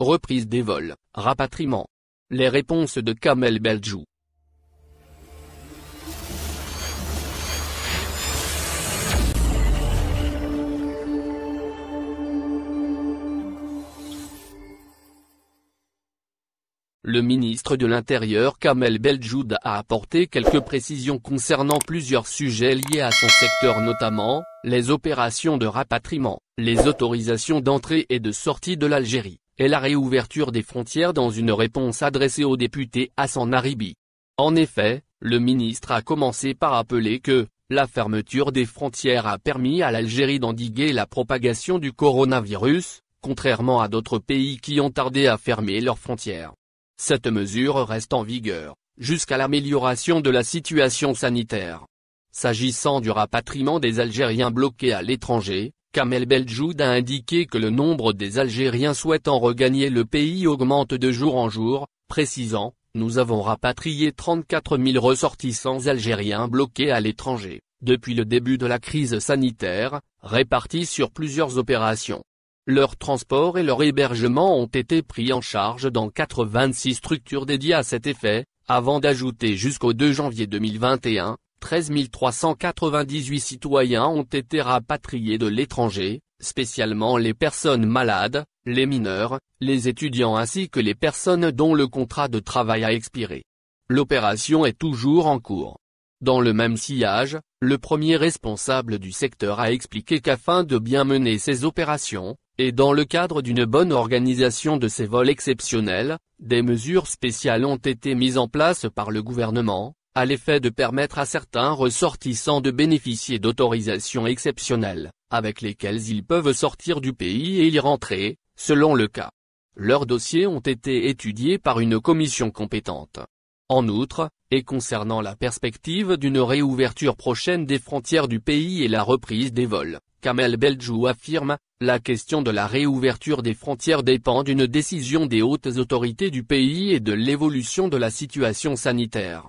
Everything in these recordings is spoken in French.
Reprise des vols, rapatriement. Les réponses de Kamel Beljou. Le ministre de l'Intérieur Kamel Beljoud a apporté quelques précisions concernant plusieurs sujets liés à son secteur notamment, les opérations de rapatriement, les autorisations d'entrée et de sortie de l'Algérie, et la réouverture des frontières dans une réponse adressée aux députés à Aribi. En effet, le ministre a commencé par appeler que, la fermeture des frontières a permis à l'Algérie d'endiguer la propagation du coronavirus, contrairement à d'autres pays qui ont tardé à fermer leurs frontières. Cette mesure reste en vigueur, jusqu'à l'amélioration de la situation sanitaire. S'agissant du rapatriement des Algériens bloqués à l'étranger, Kamel Beljoud a indiqué que le nombre des Algériens souhaitant regagner le pays augmente de jour en jour, précisant « Nous avons rapatrié 34 000 ressortissants algériens bloqués à l'étranger, depuis le début de la crise sanitaire, répartis sur plusieurs opérations. Leur transport et leur hébergement ont été pris en charge dans 86 structures dédiées à cet effet, avant d'ajouter jusqu'au 2 janvier 2021, 13 398 citoyens ont été rapatriés de l'étranger, spécialement les personnes malades, les mineurs, les étudiants ainsi que les personnes dont le contrat de travail a expiré. L'opération est toujours en cours. Dans le même sillage, le premier responsable du secteur a expliqué qu'afin de bien mener ces opérations, et dans le cadre d'une bonne organisation de ces vols exceptionnels, des mesures spéciales ont été mises en place par le gouvernement, à l'effet de permettre à certains ressortissants de bénéficier d'autorisations exceptionnelles, avec lesquelles ils peuvent sortir du pays et y rentrer, selon le cas. Leurs dossiers ont été étudiés par une commission compétente. En outre, et concernant la perspective d'une réouverture prochaine des frontières du pays et la reprise des vols, Kamel Beljou affirme, la question de la réouverture des frontières dépend d'une décision des hautes autorités du pays et de l'évolution de la situation sanitaire.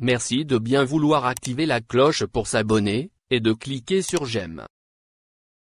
Merci de bien vouloir activer la cloche pour s'abonner, et de cliquer sur j'aime.